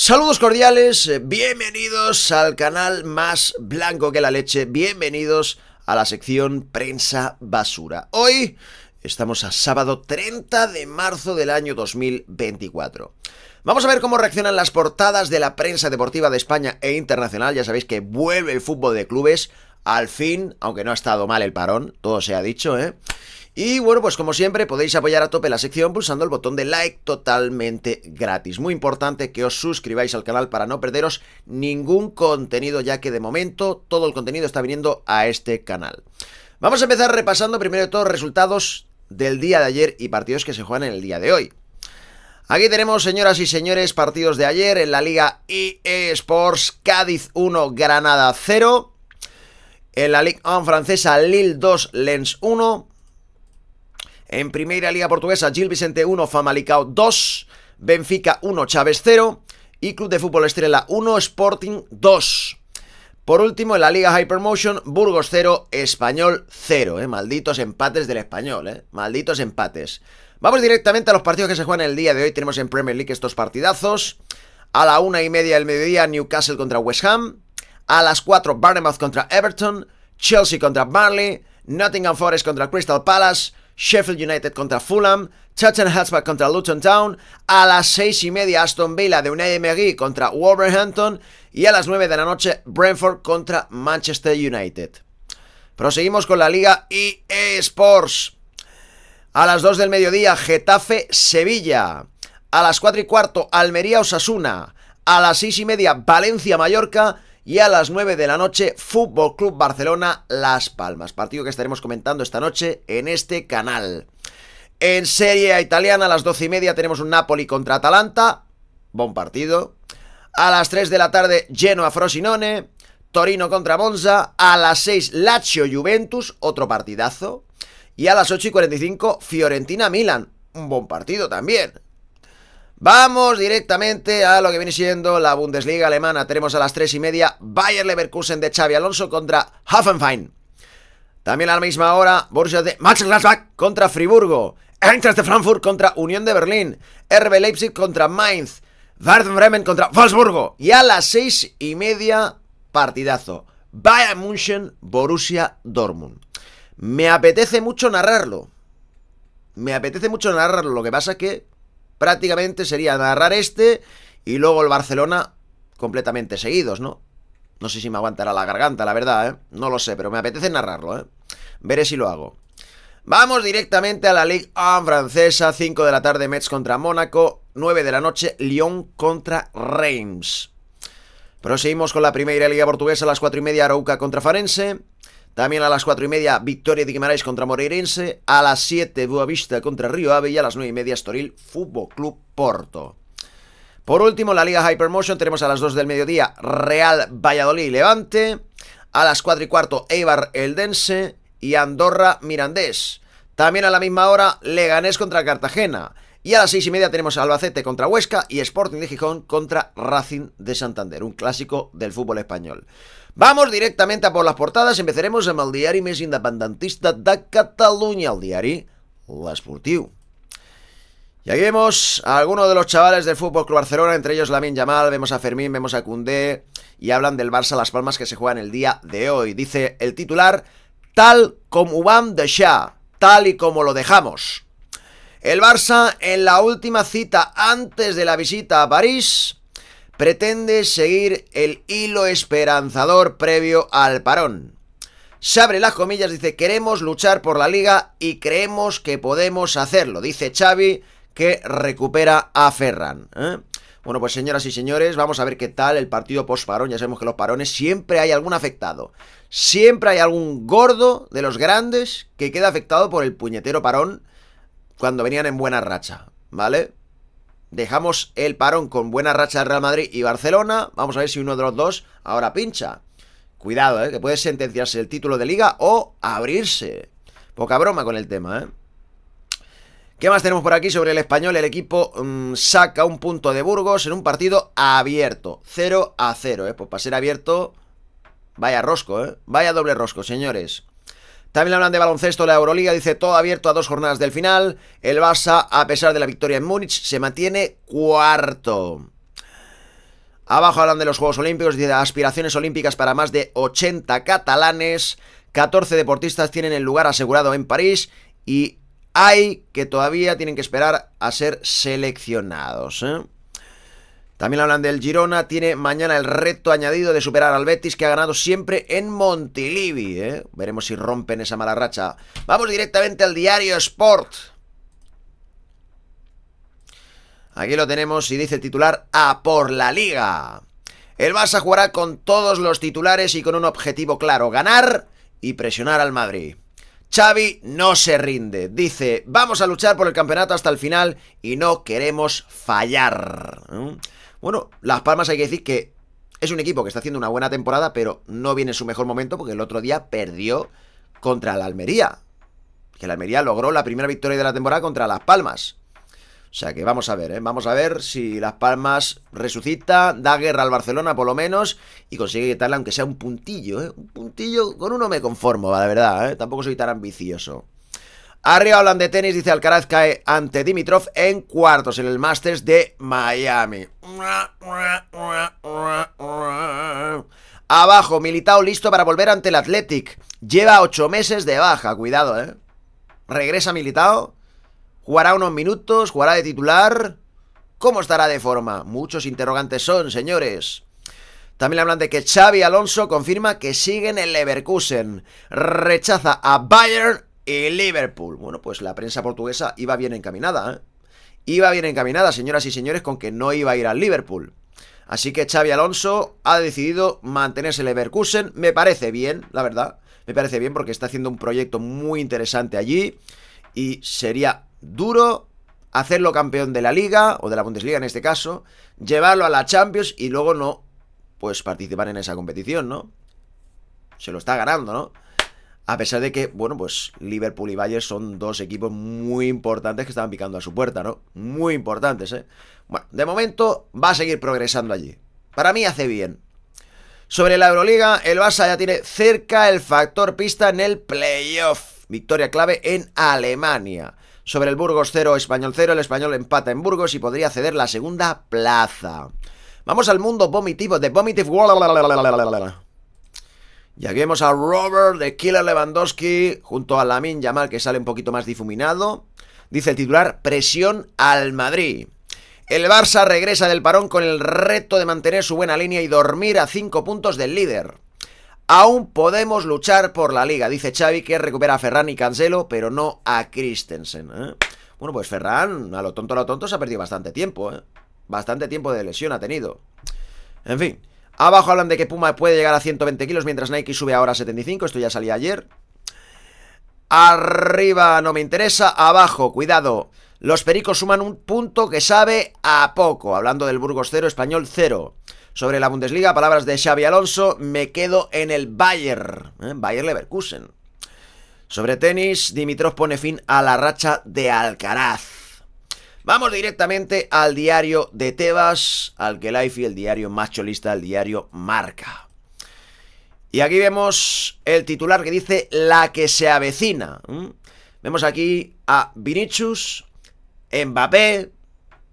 Saludos cordiales, eh, bienvenidos al canal más blanco que la leche, bienvenidos a la sección Prensa Basura. Hoy estamos a sábado 30 de marzo del año 2024. Vamos a ver cómo reaccionan las portadas de la prensa deportiva de España e internacional. Ya sabéis que vuelve el fútbol de clubes, al fin, aunque no ha estado mal el parón, todo se ha dicho, ¿eh? Y bueno, pues como siempre podéis apoyar a tope la sección pulsando el botón de like totalmente gratis. Muy importante que os suscribáis al canal para no perderos ningún contenido ya que de momento todo el contenido está viniendo a este canal. Vamos a empezar repasando primero de los resultados del día de ayer y partidos que se juegan en el día de hoy. Aquí tenemos, señoras y señores, partidos de ayer en la Liga EA Sports Cádiz 1, Granada 0. En la Ligue 1 francesa, Lille 2, Lens 1. En primera liga portuguesa, Gil Vicente 1, Famalicao 2, Benfica 1, Chávez 0 y Club de Fútbol Estrella 1, Sporting 2. Por último, en la Liga Hypermotion, Burgos 0, Español 0. ¿eh? Malditos empates del Español, eh. Malditos empates. Vamos directamente a los partidos que se juegan el día de hoy. Tenemos en Premier League estos partidazos. A la una y media del mediodía, Newcastle contra West Ham. A las 4, Barnemouth contra Everton. Chelsea contra Burnley. Nottingham Forest contra Crystal Palace. Sheffield United contra Fulham, Tottenham Hotspur contra Luton Town, a las seis y media Aston Villa de Unai Emery contra Wolverhampton y a las 9 de la noche Brentford contra Manchester United. Proseguimos con la Liga eSports. A las 2 del mediodía Getafe-Sevilla. A las 4 y cuarto Almería-Osasuna. A las seis y media Valencia-Mallorca y a las 9 de la noche, Fútbol Club Barcelona Las Palmas. Partido que estaremos comentando esta noche en este canal. En Serie A Italiana, a las 12 y media, tenemos un Napoli contra Atalanta. Buen partido. A las 3 de la tarde, Genoa Frosinone. Torino contra Monza. A las 6, Lazio Juventus. Otro partidazo. Y a las 8 y 45, Fiorentina Milan. Un buen partido también. Vamos directamente a lo que viene siendo la Bundesliga alemana. Tenemos a las 3 y media Bayern Leverkusen de Xavi Alonso contra Hoffenheim. También a la misma hora, Borussia de Max contra Friburgo. Eintracht de Frankfurt contra Unión de Berlín. RB Leipzig contra Mainz. Werder Bremen contra Wolfsburgo. Y a las 6 y media, partidazo. Bayern München, Borussia Dortmund. Me apetece mucho narrarlo. Me apetece mucho narrarlo. Lo que pasa es que prácticamente sería narrar este y luego el Barcelona completamente seguidos, ¿no? No sé si me aguantará la garganta, la verdad, ¿eh? No lo sé, pero me apetece narrarlo, ¿eh? Veré si lo hago. Vamos directamente a la Ligue 1 francesa, 5 de la tarde Metz contra Mónaco, 9 de la noche Lyon contra Reims. Proseguimos con la primera Liga Portuguesa a las 4 y media Arauca contra Farense, también a las 4 y media, victoria de Guimarães contra Moreirense. A las 7, Boavista contra Río Ave. Y a las 9 y media, Estoril Fútbol Club Porto. Por último, la Liga Hypermotion. Tenemos a las 2 del mediodía, Real Valladolid Levante. A las 4 y cuarto, Eibar Eldense. Y Andorra Mirandés. También a la misma hora, Leganés contra Cartagena. Y a las seis y media tenemos Albacete contra Huesca y Sporting de Gijón contra Racing de Santander, un clásico del fútbol español. Vamos directamente a por las portadas. Empezaremos en el diario mes independentista de Cataluña, el diari L'Esportiu. Y aquí vemos a algunos de los chavales del Fútbol Club Barcelona, entre ellos Lamin Yamal, vemos a Fermín, vemos a Cundé, y hablan del Barça Las Palmas que se juegan el día de hoy. Dice el titular, tal como van de ya, tal y como lo dejamos. El Barça en la última cita antes de la visita a París pretende seguir el hilo esperanzador previo al parón. Se abre las comillas, dice, queremos luchar por la liga y creemos que podemos hacerlo, dice Xavi, que recupera a Ferran. ¿eh? Bueno, pues señoras y señores, vamos a ver qué tal el partido post-parón. Ya sabemos que los parones siempre hay algún afectado. Siempre hay algún gordo de los grandes que queda afectado por el puñetero parón cuando venían en buena racha, ¿vale? Dejamos el parón con buena racha de Real Madrid y Barcelona. Vamos a ver si uno de los dos ahora pincha. Cuidado, eh, que puede sentenciarse el título de liga o abrirse. Poca broma con el tema, ¿eh? ¿Qué más tenemos por aquí sobre el español? El equipo mm, saca un punto de Burgos en un partido abierto. 0 a 0, ¿eh? Pues para ser abierto, vaya rosco, ¿eh? Vaya doble rosco, señores. También hablan de baloncesto la Euroliga, dice todo abierto a dos jornadas del final. El Barça, a pesar de la victoria en Múnich, se mantiene cuarto. Abajo hablan de los Juegos Olímpicos, dice aspiraciones olímpicas para más de 80 catalanes. 14 deportistas tienen el lugar asegurado en París y hay que todavía tienen que esperar a ser seleccionados. ¿eh? También hablan del Girona, tiene mañana el reto añadido de superar al Betis que ha ganado siempre en Montilivi. ¿eh? Veremos si rompen esa mala racha. Vamos directamente al diario Sport. Aquí lo tenemos y dice titular a por la liga. El Barça jugará con todos los titulares y con un objetivo claro, ganar y presionar al Madrid. Xavi no se rinde, dice, vamos a luchar por el campeonato hasta el final y no queremos fallar. ¿eh? Bueno, Las Palmas hay que decir que es un equipo que está haciendo una buena temporada, pero no viene su mejor momento porque el otro día perdió contra la Almería. Que la Almería logró la primera victoria de la temporada contra Las Palmas. O sea que vamos a ver, ¿eh? vamos a ver si Las Palmas resucita, da guerra al Barcelona por lo menos y consigue quitarle aunque sea un puntillo, ¿eh? un puntillo, con uno me conformo, la verdad, ¿eh? tampoco soy tan ambicioso. Arriba hablan de tenis, dice Alcaraz cae ante Dimitrov en cuartos en el Masters de Miami. Abajo, Militao listo para volver ante el Athletic. Lleva ocho meses de baja, cuidado, ¿eh? Regresa Militao, jugará unos minutos, jugará de titular. ¿Cómo estará de forma? Muchos interrogantes son, señores. También hablan de que Xavi Alonso confirma que sigue en el Leverkusen. Rechaza a Bayern el Liverpool. Bueno, pues la prensa portuguesa iba bien encaminada, ¿eh? Iba bien encaminada, señoras y señores, con que no iba a ir al Liverpool. Así que Xavi Alonso ha decidido mantenerse el Leverkusen. Me parece bien, la verdad. Me parece bien porque está haciendo un proyecto muy interesante allí. Y sería duro hacerlo campeón de la liga, o de la Bundesliga en este caso, llevarlo a la Champions y luego no, pues participar en esa competición, ¿no? Se lo está ganando, ¿no? A pesar de que, bueno, pues Liverpool y Bayern son dos equipos muy importantes que estaban picando a su puerta, ¿no? Muy importantes, ¿eh? Bueno, de momento va a seguir progresando allí. Para mí hace bien. Sobre la Euroliga, el Barça ya tiene cerca el factor pista en el playoff. Victoria clave en Alemania. Sobre el Burgos 0, Español 0, el Español empata en Burgos y podría ceder la segunda plaza. Vamos al mundo vomitivo de Vomitive y aquí vemos a Robert de Killer Lewandowski junto a Lamin Yamal que sale un poquito más difuminado. Dice el titular, presión al Madrid. El Barça regresa del parón con el reto de mantener su buena línea y dormir a cinco puntos del líder. Aún podemos luchar por la liga, dice Xavi que recupera a Ferran y Cancelo, pero no a Christensen. ¿eh? Bueno, pues Ferran, a lo tonto, a lo tonto, se ha perdido bastante tiempo. ¿eh? Bastante tiempo de lesión ha tenido. En fin, Abajo hablan de que Puma puede llegar a 120 kilos, mientras Nike sube ahora a 75. Esto ya salía ayer. Arriba no me interesa. Abajo, cuidado. Los pericos suman un punto que sabe a poco. Hablando del Burgos 0, español 0. Sobre la Bundesliga, palabras de Xavi Alonso. Me quedo en el Bayern. ¿eh? Bayer Leverkusen. Sobre tenis, Dimitrov pone fin a la racha de Alcaraz. Vamos directamente al diario de Tebas, al que Life y el diario más cholista, el diario Marca. Y aquí vemos el titular que dice La que se avecina. Vemos aquí a Vinicius, Mbappé,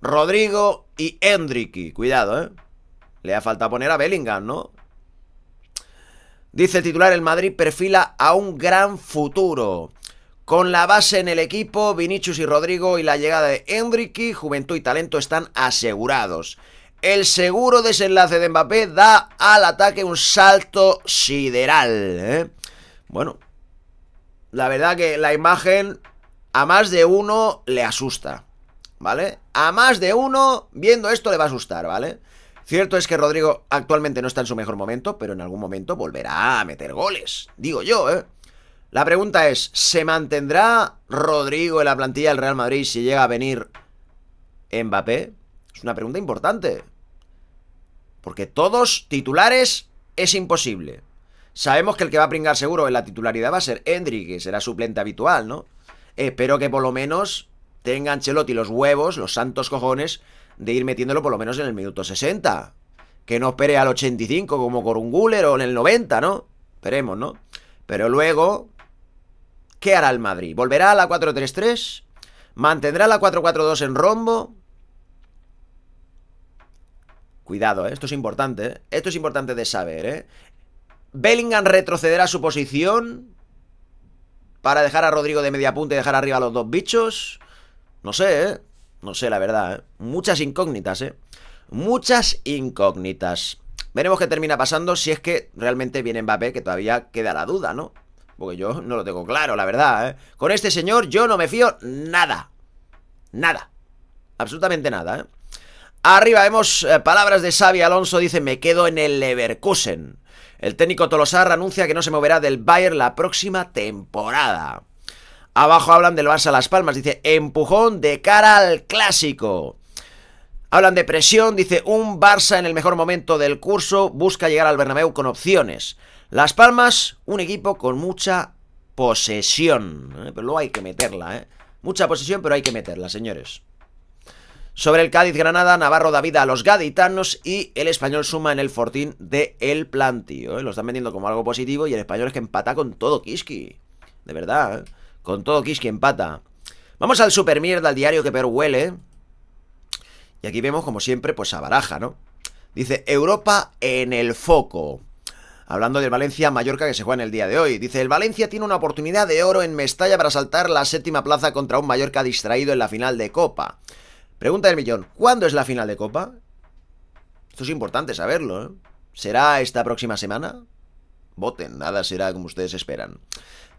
Rodrigo y Hendricky. Cuidado, ¿eh? Le ha falta poner a Bellingham, ¿no? Dice el titular, el Madrid perfila a un gran futuro. Con la base en el equipo, Vinicius y Rodrigo y la llegada de Enrique, Juventud y Talento están asegurados. El seguro desenlace de Mbappé da al ataque un salto sideral. ¿eh? Bueno, la verdad que la imagen a más de uno le asusta, ¿vale? A más de uno viendo esto le va a asustar, ¿vale? Cierto es que Rodrigo actualmente no está en su mejor momento, pero en algún momento volverá a meter goles, digo yo, ¿eh? La pregunta es, ¿se mantendrá Rodrigo en la plantilla del Real Madrid si llega a venir Mbappé? Es una pregunta importante. Porque todos titulares es imposible. Sabemos que el que va a pringar seguro en la titularidad va a ser Hendry, que será suplente habitual, ¿no? Espero que por lo menos tenga Ancelotti los huevos, los santos cojones, de ir metiéndolo por lo menos en el minuto 60. Que no espere al 85 como Corunguler o en el 90, ¿no? Esperemos, ¿no? Pero luego, ¿qué hará el Madrid? ¿Volverá a la 4-3-3? ¿Mantendrá la 4-4-2 en rombo? Cuidado, ¿eh? esto es importante. ¿eh? Esto es importante de saber. ¿eh? Bellingham retrocederá a su posición para dejar a Rodrigo de media punta y dejar arriba a los dos bichos. No sé, ¿eh? No sé, la verdad. ¿eh? Muchas incógnitas, ¿eh? Muchas incógnitas. Veremos qué termina pasando si es que realmente viene Mbappé, que todavía queda la duda, ¿no? Porque yo no lo tengo claro, la verdad, ¿eh? Con este señor yo no me fío nada. Nada. Absolutamente nada, ¿eh? Arriba vemos eh, palabras de Xavi Alonso, dice, me quedo en el Leverkusen. El técnico Tolosar anuncia que no se moverá del Bayern la próxima temporada. Abajo hablan del Barça Las Palmas, dice, empujón de cara al clásico. Hablan de presión, dice, un Barça en el mejor momento del curso busca llegar al Bernabéu con opciones. Las Palmas, un equipo con mucha posesión. ¿eh? Pero luego hay que meterla, ¿eh? Mucha posesión, pero hay que meterla, señores. Sobre el Cádiz Granada, Navarro da vida a los gaditanos y el español suma en el fortín de El Plantío. ¿eh? Lo están vendiendo como algo positivo y el español es que empata con todo Kiski. De verdad, ¿eh? con todo Kiski empata. Vamos al super mierda, al diario que peor huele. Y aquí vemos, como siempre, pues a baraja, ¿no? Dice, Europa en el foco hablando del Valencia-Mallorca que se juega en el día de hoy. Dice, el Valencia tiene una oportunidad de oro en Mestalla para saltar la séptima plaza contra un Mallorca distraído en la final de Copa. Pregunta del millón, ¿cuándo es la final de Copa? Esto es importante saberlo, ¿eh? ¿Será esta próxima semana? Voten, nada será como ustedes esperan.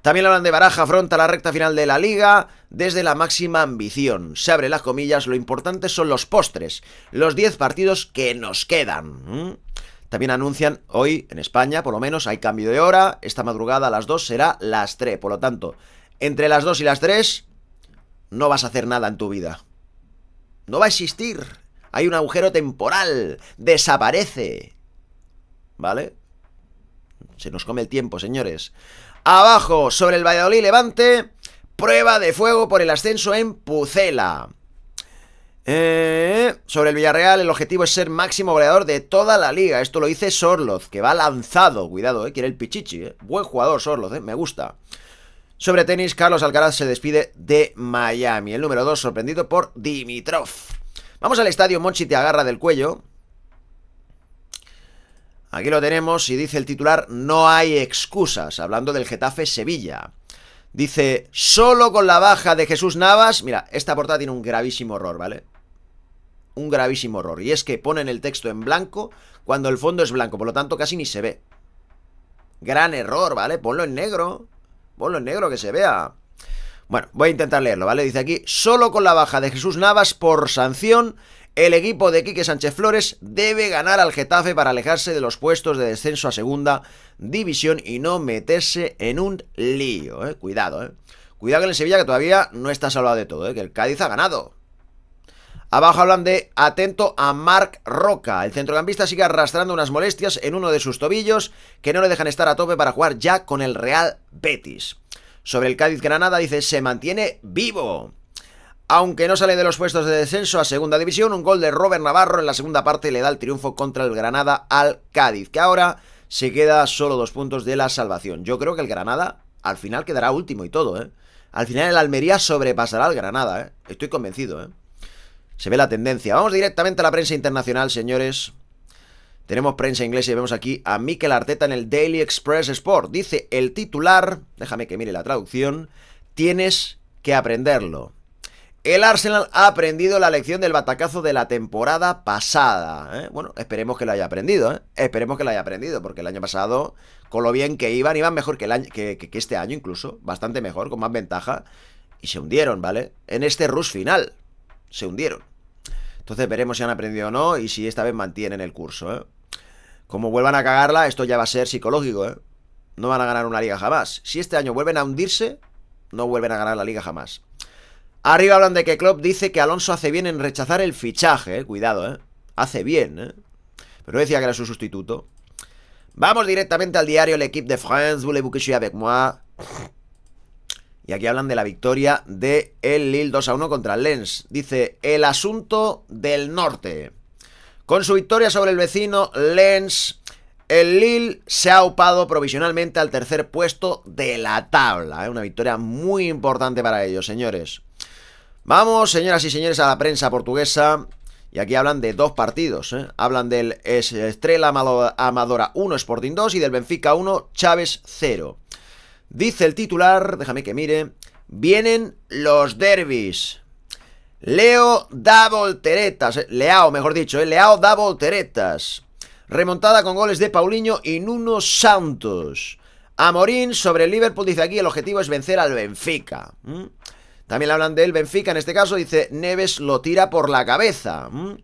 También hablan de Baraja, afronta la recta final de la liga desde la máxima ambición. Se abre las comillas, lo importante son los postres, los 10 partidos que nos quedan. También anuncian hoy, en España por lo menos, hay cambio de hora. Esta madrugada a las 2 será las 3. Por lo tanto, entre las 2 y las 3 no vas a hacer nada en tu vida. No va a existir. Hay un agujero temporal. Desaparece. ¿Vale? Se nos come el tiempo, señores. Abajo, sobre el Valladolid Levante, prueba de fuego por el ascenso en Pucela. Eh, sobre el Villarreal, el objetivo es ser máximo goleador de toda la liga. Esto lo dice Sorloz, que va lanzado. Cuidado, eh, quiere el Pichichi. Eh. Buen jugador, Sorloz, eh, me gusta. Sobre tenis, Carlos Alcaraz se despide de Miami. El número 2, sorprendido por Dimitrov. Vamos al estadio, Monchi te agarra del cuello. Aquí lo tenemos y dice el titular, no hay excusas, hablando del Getafe Sevilla. Dice, solo con la baja de Jesús Navas, mira, esta portada tiene un gravísimo error, ¿vale? un gravísimo error, y es que ponen el texto en blanco cuando el fondo es blanco, por lo tanto casi ni se ve. Gran error, ¿vale? Ponlo en negro, ponlo en negro que se vea. Bueno, voy a intentar leerlo, ¿vale? Dice aquí, solo con la baja de Jesús Navas por sanción, el equipo de Quique Sánchez Flores debe ganar al Getafe para alejarse de los puestos de descenso a segunda división y no meterse en un lío, ¿eh? Cuidado, ¿eh? Cuidado con el Sevilla que todavía no está salvado de todo, ¿eh? Que el Cádiz ha ganado. Abajo hablan de atento a Marc Roca. El centrocampista sigue arrastrando unas molestias en uno de sus tobillos que no le dejan estar a tope para jugar ya con el Real Betis. Sobre el Cádiz Granada dice se mantiene vivo. Aunque no sale de los puestos de descenso a segunda división, un gol de Robert Navarro en la segunda parte le da el triunfo contra el Granada al Cádiz, que ahora se queda solo dos puntos de la salvación. Yo creo que el Granada al final quedará último y todo, ¿eh? Al final el Almería sobrepasará al Granada, ¿eh? Estoy convencido, ¿eh? Se ve la tendencia. Vamos directamente a la prensa internacional, señores. Tenemos prensa inglesa y vemos aquí a Mikel Arteta en el Daily Express Sport. Dice el titular, déjame que mire la traducción, tienes que aprenderlo. El Arsenal ha aprendido la lección del batacazo de la temporada pasada. ¿eh? Bueno, esperemos que lo haya aprendido, ¿eh? Esperemos que lo haya aprendido, porque el año pasado, con lo bien que iban, iban mejor que, que este año incluso, bastante mejor, con más ventaja, y se hundieron, ¿vale? En este rush final se hundieron. Entonces veremos si han aprendido o no y si esta vez mantienen el curso, ¿eh? Como vuelvan a cagarla, esto ya va a ser psicológico, ¿eh? No van a ganar una liga jamás. Si este año vuelven a hundirse, no vuelven a ganar la liga jamás. Arriba hablan de que Klopp dice que Alonso hace bien en rechazar el fichaje, ¿eh? Cuidado, ¿eh? Hace bien, ¿eh? Pero decía que era su sustituto. Vamos directamente al diario L'Equipe de France, voulez-vous que je avec moi y aquí hablan de la victoria de el Lille 2 a 1 contra el Lens. Dice, el asunto del norte. Con su victoria sobre el vecino Lens, el Lille se ha upado provisionalmente al tercer puesto de la tabla. ¿eh? Una victoria muy importante para ellos, señores. Vamos, señoras y señores, a la prensa portuguesa. Y aquí hablan de dos partidos. ¿eh? Hablan del Estrella Amadora 1, Sporting 2 y del Benfica 1, Chávez 0. Dice el titular, déjame que mire, vienen los derbis. Leo da volteretas, eh, Leao mejor dicho, eh, Leao da volteretas. Remontada con goles de Paulinho y Nuno Santos. Amorín sobre el Liverpool dice aquí el objetivo es vencer al Benfica. ¿Mm? También hablan del Benfica en este caso, dice Neves lo tira por la cabeza. ¿Mm?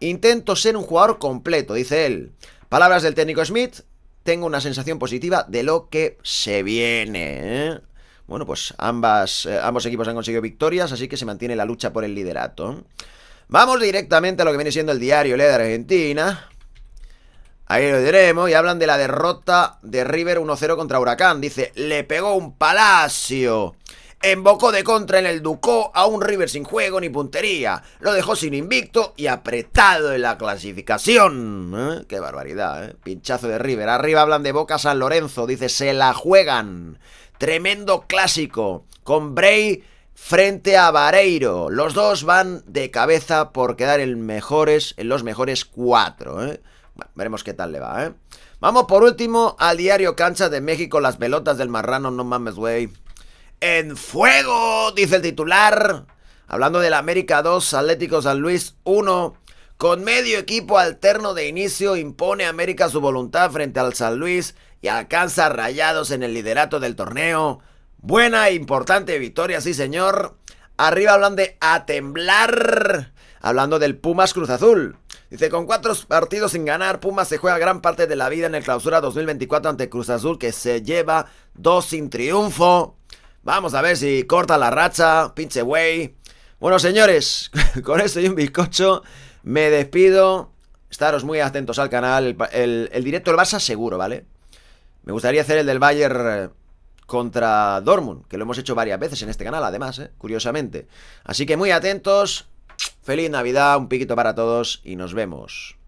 Intento ser un jugador completo, dice él. Palabras del técnico Smith, tengo una sensación positiva de lo que se viene. ¿eh? Bueno, pues ambas, eh, ambos equipos han conseguido victorias, así que se mantiene la lucha por el liderato. Vamos directamente a lo que viene siendo el diario Le Argentina. Ahí lo diremos. Y hablan de la derrota de River 1-0 contra Huracán. Dice, le pegó un palacio. Embocó de contra en el Ducó a un River sin juego ni puntería. Lo dejó sin invicto y apretado en la clasificación. ¿Eh? Qué barbaridad, ¿eh? Pinchazo de River. Arriba hablan de Boca San Lorenzo. Dice, se la juegan. Tremendo clásico. Con Bray frente a Vareiro. Los dos van de cabeza por quedar en, mejores, en los mejores cuatro. ¿eh? veremos qué tal le va. Vamos por último al diario Cancha de México. Las pelotas del marrano, no mames, güey en fuego, dice el titular. Hablando del América 2, Atlético San Luis 1. Con medio equipo alterno de inicio, impone América su voluntad frente al San Luis y alcanza rayados en el liderato del torneo. Buena e importante victoria, sí señor. Arriba hablan de a temblar. Hablando del Pumas Cruz Azul. Dice, con cuatro partidos sin ganar, Pumas se juega gran parte de la vida en el clausura 2024 ante Cruz Azul, que se lleva dos sin triunfo. Vamos a ver si corta la racha, pinche güey. Bueno, señores, con esto y un bizcocho me despido. Estaros muy atentos al canal. El, el, directo del Barça seguro, ¿vale? Me gustaría hacer el del Bayern eh, contra Dortmund, que lo hemos hecho varias veces en este canal, además, eh, curiosamente. Así que muy atentos. Feliz Navidad, un piquito para todos y nos vemos.